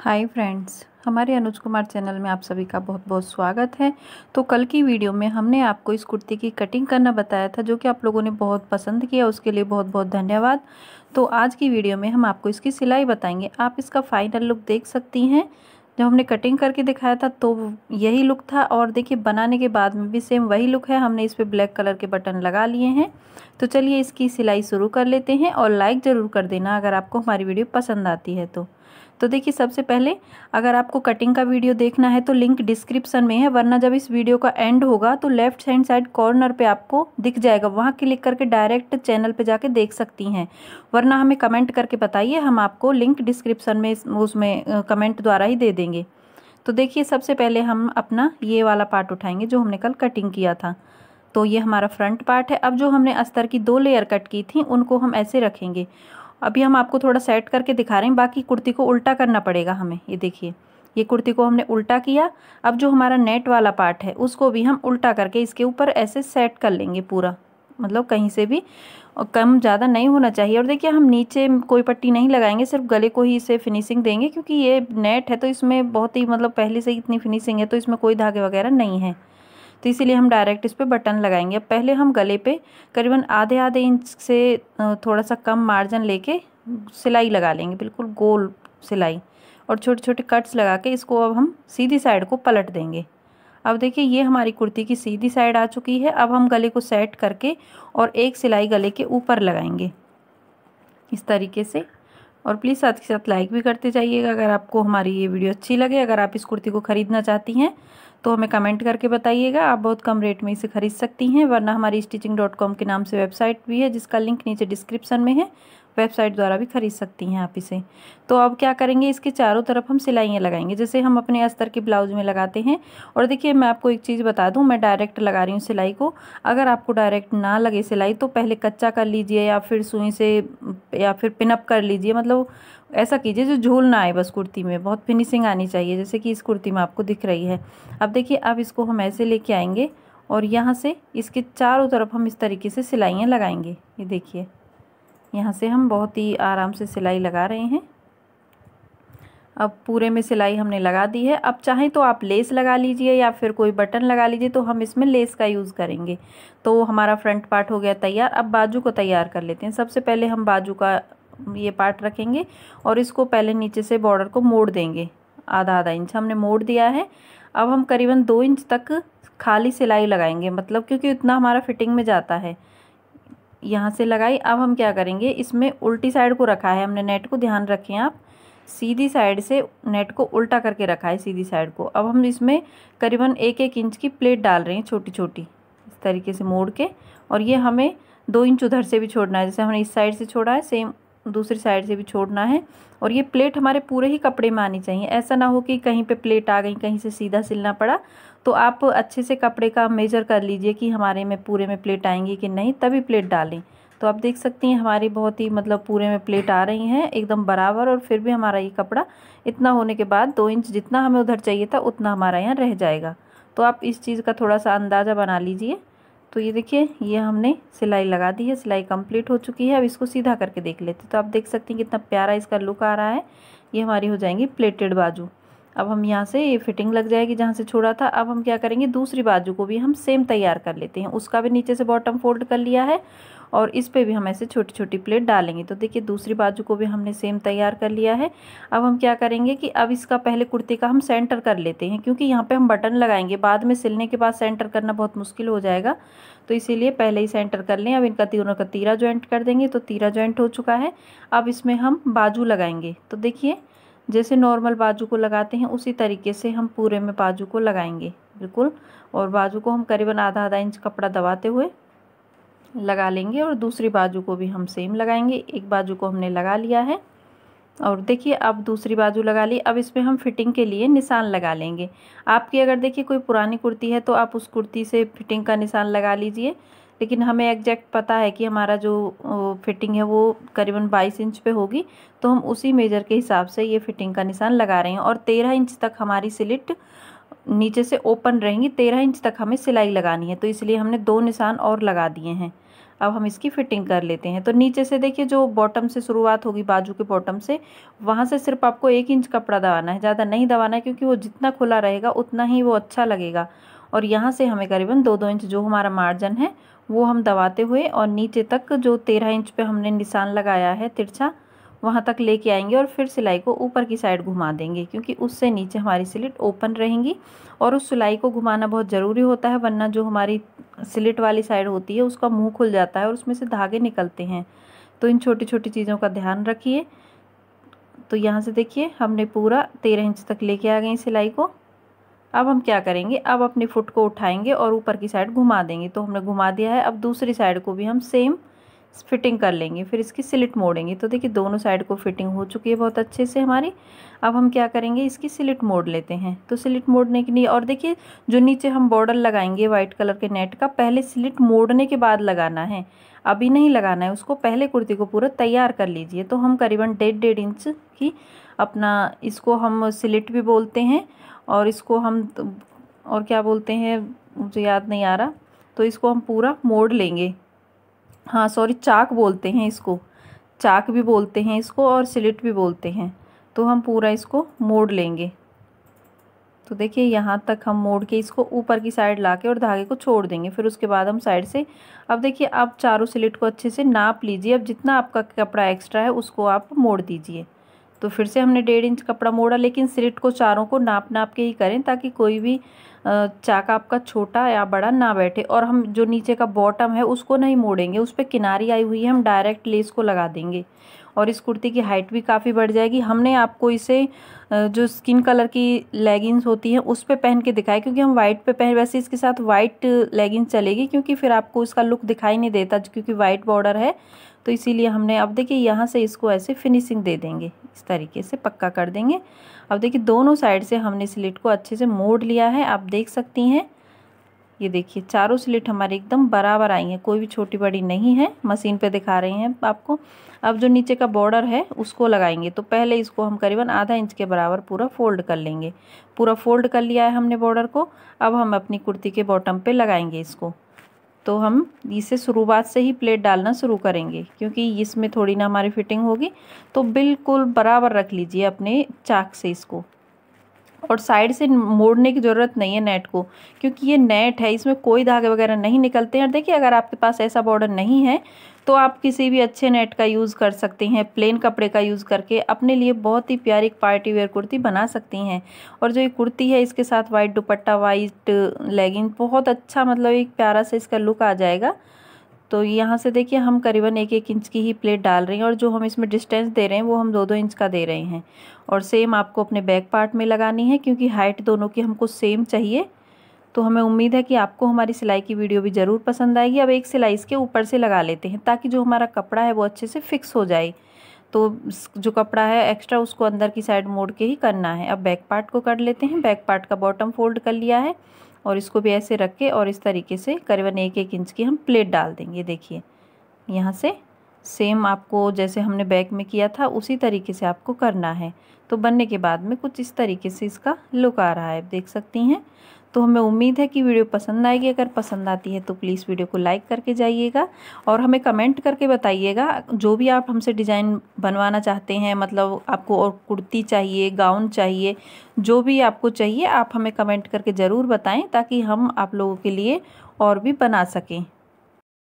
hi friends हमारे अनुज Kumar channel में आप सभी का बहुत बहुत स्वागत है तो कल की वीडियो में हमने आपको इस कुर्ती की कटिंग करना बताया था जो कि आप लोगों ने बहुत पसंद किया उसके लिए बहुत बहुत धन्यवाद तो आज की वीडियो में हम आपको इसकी सिलाई बताएंगे आप इसका फाइनल लुक देख सकती हैं जब हमने कटिंग करके दिखाया था तो यही लुक था और देखिए बनाने के बाद में भी सेम वही लुक है हमने इस पर ब्लैक कलर के बटन लगा लिए हैं तो चलिए इसकी सिलाई शुरू कर लेते हैं और लाइक ज़रूर कर देना अगर आपको हमारी वीडियो पसंद आती है तो तो देखिए सबसे पहले अगर आपको कटिंग का वीडियो देखना है तो लिंक डिस्क्रिप्शन में है वरना जब इस वीडियो का एंड होगा तो लेफ्ट हैंड साइड कॉर्नर पे आपको दिख जाएगा वहाँ क्लिक करके डायरेक्ट चैनल पे जाके देख सकती हैं वरना हमें कमेंट करके बताइए हम आपको लिंक डिस्क्रिप्शन में उसमें कमेंट द्वारा ही दे देंगे तो देखिए सबसे पहले हम अपना ये वाला पार्ट उठाएंगे जो हमने कल कटिंग किया था तो ये हमारा फ्रंट पार्ट है अब जो हमने अस्तर की दो लेयर कट की थी उनको हम ऐसे रखेंगे अभी हम आपको थोड़ा सेट करके दिखा रहे हैं बाकी कुर्ती को उल्टा करना पड़ेगा हमें ये देखिए ये कुर्ती को हमने उल्टा किया अब जो हमारा नेट वाला पार्ट है उसको भी हम उल्टा करके इसके ऊपर ऐसे सेट कर लेंगे पूरा मतलब कहीं से भी कम ज़्यादा नहीं होना चाहिए और देखिए हम नीचे कोई पट्टी नहीं लगाएंगे सिर्फ गले को ही इसे फिनिशिंग देंगे क्योंकि ये नेट है तो इसमें बहुत ही मतलब पहले से ही इतनी फिनिशिंग है तो इसमें कोई धागे वगैरह नहीं है तो इसीलिए हम डायरेक्ट इस पर बटन लगाएंगे अब पहले हम गले पे करीबन आधे आधे इंच से थोड़ा सा कम मार्जिन लेके सिलाई लगा लेंगे बिल्कुल गोल सिलाई और छोटे छोटे कट्स लगा के इसको अब हम सीधी साइड को पलट देंगे अब देखिए ये हमारी कुर्ती की सीधी साइड आ चुकी है अब हम गले को सेट करके और एक सिलाई गले के ऊपर लगाएंगे इस तरीके से और प्लीज़ साथ के साथ लाइक भी करते जाइएगा अगर आपको हमारी ये वीडियो अच्छी लगे अगर आप इस कुर्ती को ख़रीदना चाहती हैं तो हमें कमेंट करके बताइएगा आप बहुत कम रेट में इसे खरीद सकती हैं वरना हमारी स्टिचिंग डॉट कॉम के नाम से वेबसाइट भी है जिसका लिंक नीचे डिस्क्रिप्शन में है वेबसाइट द्वारा भी खरीद सकती हैं आप इसे तो अब क्या करेंगे इसके चारों तरफ हम सिलाइयाँ लगाएंगे जैसे हम अपने अस्तर के ब्लाउज में लगाते हैं और देखिए मैं आपको एक चीज़ बता दूँ मैं डायरेक्ट लगा रही हूँ सिलाई को अगर आपको डायरेक्ट ना लगे सिलाई तो पहले कच्चा कर लीजिए या फिर सुई से या फिर पिनअप कर लीजिए मतलब ऐसा कीजिए जो झूल ना आए बस कुर्ती में बहुत फिनिशिंग आनी चाहिए जैसे कि इस कुर्ती में आपको दिख रही है अब देखिए अब इसको हम ऐसे लेके आएंगे और यहाँ से इसके चारों तरफ हम इस तरीके से सिलाइयाँ लगाएंगे ये देखिए यहाँ से हम बहुत ही आराम से सिलाई लगा रहे हैं अब पूरे में सिलाई हमने लगा दी है अब चाहें तो आप लेस लगा लीजिए या फिर कोई बटन लगा लीजिए तो हम इसमें लेस का यूज़ करेंगे तो हमारा फ्रंट पार्ट हो गया तैयार अब बाजू को तैयार कर लेते हैं सबसे पहले हम बाजू का ये पार्ट रखेंगे और इसको पहले नीचे से बॉर्डर को मोड़ देंगे आधा आधा इंच हमने मोड़ दिया है अब हम करीबन दो इंच तक खाली सिलाई लगाएंगे मतलब क्योंकि इतना हमारा फिटिंग में जाता है यहाँ से लगाई अब हम क्या करेंगे इसमें उल्टी साइड को रखा है हमने नेट को ध्यान रखें आप सीधी साइड से नेट को उल्टा करके रखा है सीधी साइड को अब हम इसमें करीबन एक एक इंच की प्लेट डाल रहे हैं छोटी छोटी इस तरीके से मोड़ के और ये हमें दो इंच उधर से भी छोड़ना है जैसे हमने इस साइड से छोड़ा है सेम दूसरी साइड से भी छोड़ना है और ये प्लेट हमारे पूरे ही कपड़े में आनी चाहिए ऐसा ना हो कि कहीं पे प्लेट आ गई कहीं से सीधा सिलना पड़ा तो आप अच्छे से कपड़े का मेजर कर लीजिए कि हमारे में पूरे में प्लेट आएंगी कि नहीं तभी प्लेट डालें तो आप देख सकती हैं हमारी बहुत ही मतलब पूरे में प्लेट आ रही हैं एकदम बराबर और फिर भी हमारा ये कपड़ा इतना होने के बाद दो इंच जितना हमें उधर चाहिए था उतना हमारा यहाँ रह जाएगा तो आप इस चीज़ का थोड़ा सा अंदाज़ा बना लीजिए तो ये देखिए ये हमने सिलाई लगा दी है सिलाई कंप्लीट हो चुकी है अब इसको सीधा करके देख लेते तो आप देख सकते हैं कितना प्यारा इसका लुक आ रहा है ये हमारी हो जाएंगी प्लेटेड बाजू अब हम यहाँ से ये फिटिंग लग जाएगी जहाँ से छोड़ा था अब हम क्या करेंगे दूसरी बाजू को भी हम सेम तैयार कर लेते हैं उसका भी नीचे से बॉटम फोल्ड कर लिया है और इस पे भी हम ऐसे छोटी छोटी प्लेट डालेंगे तो देखिए दूसरी बाजू को भी हमने सेम तैयार कर लिया है अब हम क्या करेंगे कि अब इसका पहले कुर्ते का हम सेंटर कर लेते हैं क्योंकि यहाँ पर हम बटन लगाएंगे बाद में सिलने के बाद सेंटर करना बहुत मुश्किल हो जाएगा तो इसीलिए पहले ही सेंटर कर लें अब इनका तीनों का तीरा ज्वाइंट कर देंगे तो तीरा ज्वाइंट हो चुका है अब इसमें हम बाजू लगाएंगे तो देखिए जैसे नॉर्मल बाजू को लगाते हैं उसी तरीके से हम पूरे में बाजू को लगाएंगे बिल्कुल और बाजू को हम करीबन आधा आधा इंच कपड़ा दबाते हुए लगा लेंगे और दूसरी बाजू को भी हम सेम लगाएंगे एक बाजू को हमने लगा लिया है और देखिए अब दूसरी बाजू लगा ली अब इसमें हम फिटिंग के लिए निशान लगा लेंगे आपकी अगर देखिए कोई पुरानी कुर्ती है तो आप उस कुर्ती से फिटिंग का निशान लगा लीजिए लेकिन हमें एग्जैक्ट पता है कि हमारा जो फिटिंग है वो करीबन 22 इंच पे होगी तो हम उसी मेजर के हिसाब से ये फिटिंग का निशान लगा रहे हैं और 13 इंच तक हमारी सिलिट नीचे से ओपन रहेंगी तेरह इंच तक हमें सिलाई लगानी है तो इसलिए हमने दो निशान और लगा दिए हैं अब हम इसकी फिटिंग कर लेते हैं तो नीचे से देखिए जो बॉटम से शुरुआत होगी बाजू के बॉटम से वहाँ से सिर्फ आपको एक इंच कपड़ा दबाना है ज़्यादा नहीं दबाना है क्योंकि वो जितना खुला रहेगा उतना ही वो अच्छा लगेगा और यहाँ से हमें करीबन दो दो इंच जो हमारा मार्जिन है वो हम दबाते हुए और नीचे तक जो तेरह इंच पे हमने निशान लगाया है तिरछा वहाँ तक लेके आएंगे और फिर सिलाई को ऊपर की साइड घुमा देंगे क्योंकि उससे नीचे हमारी स्लिट ओपन रहेंगी और उस सिलाई को घुमाना बहुत ज़रूरी होता है वरना जो हमारी स्लिट वाली साइड होती है उसका मुँह खुल जाता है और उसमें से धागे निकलते हैं तो इन छोटी छोटी चीज़ों का ध्यान रखिए तो यहाँ से देखिए हमने पूरा तेरह इंच तक लेके आ गए सिलाई को अब हम क्या करेंगे अब अपने फुट को उठाएंगे और ऊपर की साइड घुमा देंगे तो हमने घुमा दिया है अब दूसरी साइड को भी हम सेम फिटिंग कर लेंगे फिर इसकी सिलिट मोड़ेंगे तो देखिए दोनों साइड को फिटिंग हो चुकी है बहुत अच्छे से हमारी अब हम क्या करेंगे इसकी सिलिट मोड़ लेते हैं तो सिलिट मोड़ने के लिए और देखिए जो नीचे हम बॉर्डर लगाएंगे वाइट कलर के नेट का पहले सिलिट मोड़ने के बाद लगाना है अभी नहीं लगाना है उसको पहले कुर्ती को पूरा तैयार कर लीजिए तो हम करीबन डेढ़ डेढ़ इंच की अपना इसको हम सिलिट भी बोलते हैं और इसको हम तो, और क्या बोलते हैं मुझे याद नहीं आ रहा तो इसको हम पूरा मोड़ लेंगे हाँ सॉरी चाक बोलते हैं इसको चाक भी बोलते हैं इसको और स्लिट भी बोलते हैं तो हम पूरा इसको मोड़ लेंगे तो देखिए यहाँ तक हम मोड़ के इसको ऊपर की साइड ला के और धागे को छोड़ देंगे फिर उसके बाद हम साइड से अब देखिए आप चारों स्लिट को अच्छे से नाप लीजिए अब जितना आपका कपड़ा एक्स्ट्रा है उसको आप मोड़ दीजिए तो फिर से हमने डेढ़ इंच कपड़ा मोड़ा लेकिन स्लिट को चारों को नाप नाप के ही करें ताकि कोई भी चाक आपका छोटा या बड़ा ना बैठे और हम जो नीचे का बॉटम है उसको नहीं मोड़ेंगे उस पर किनारी आई हुई है हम डायरेक्ट लेस को लगा देंगे और इस कुर्ती की हाइट भी काफ़ी बढ़ जाएगी हमने आपको इसे जो स्किन कलर की लेगिंग्स होती हैं उस पर पहन के दिखाया क्योंकि हम वाइट पे पहन वैसे इसके साथ वाइट लेगिंग्स चलेगी क्योंकि फिर आपको इसका लुक दिखाई नहीं देता क्योंकि वाइट बॉर्डर है तो इसीलिए हमने अब देखिए यहाँ से इसको ऐसे फिनिशिंग दे देंगे इस तरीके से पक्का कर देंगे अब देखिए दोनों साइड से हमने स्लिट को अच्छे से मोड़ लिया है आप देख सकती हैं ये देखिए चारों स्लिट हमारे एकदम बराबर आई हैं कोई भी छोटी बड़ी नहीं है मशीन पे दिखा रहे हैं आपको अब जो नीचे का बॉर्डर है उसको लगाएंगे तो पहले इसको हम करीबन आधा इंच के बराबर पूरा फोल्ड कर लेंगे पूरा फोल्ड कर लिया है हमने बॉर्डर को अब हम अपनी कुर्ती के बॉटम पर लगाएंगे इसको तो हम इसे शुरुआत से ही प्लेट डालना शुरू करेंगे क्योंकि इसमें थोड़ी ना हमारी फिटिंग होगी तो बिल्कुल बराबर रख लीजिए अपने चाक से इसको और साइड से मोड़ने की ज़रूरत नहीं है नेट को क्योंकि ये नेट है इसमें कोई धागे वगैरह नहीं निकलते हैं और देखिए अगर आपके पास ऐसा बॉर्डर नहीं है तो आप किसी भी अच्छे नेट का यूज़ कर सकते हैं प्लेन कपड़े का यूज़ करके अपने लिए बहुत ही प्यारी पार्टी वेयर कुर्ती बना सकती हैं और जो ये कुर्ती है इसके साथ वाइट दुपट्टा वाइट लेगिंग बहुत अच्छा मतलब एक प्यारा सा इसका लुक आ जाएगा तो यहाँ से देखिए हम करीबन एक एक इंच की ही प्लेट डाल रहे हैं और जो हम इसमें डिस्टेंस दे रहे हैं वो हम दो दो इंच का दे रहे हैं और सेम आपको अपने बैक पार्ट में लगानी है क्योंकि हाइट दोनों की हमको सेम चाहिए तो हमें उम्मीद है कि आपको हमारी सिलाई की वीडियो भी ज़रूर पसंद आएगी अब एक सिलाई इसके ऊपर से लगा लेते हैं ताकि जो हमारा कपड़ा है वो अच्छे से फिक्स हो जाए तो जो कपड़ा है एक्स्ट्रा उसको अंदर की साइड मोड़ के ही करना है अब बैक पार्ट को कर लेते हैं बैक पार्ट का बॉटम फोल्ड कर लिया है और इसको भी ऐसे रख के और इस तरीके से करीबन एक एक इंच की हम प्लेट डाल देंगे देखिए यहाँ से सेम आपको जैसे हमने बैक में किया था उसी तरीके से आपको करना है तो बनने के बाद में कुछ इस तरीके से इसका लुक आ रहा है देख सकती हैं तो हमें उम्मीद है कि वीडियो पसंद आएगी अगर पसंद आती है तो प्लीज़ वीडियो को लाइक करके जाइएगा और हमें कमेंट करके बताइएगा जो भी आप हमसे डिज़ाइन बनवाना चाहते हैं मतलब आपको और कुर्ती चाहिए गाउन चाहिए जो भी आपको चाहिए आप हमें कमेंट करके ज़रूर बताएँ ताकि हम आप लोगों के लिए और भी बना सकें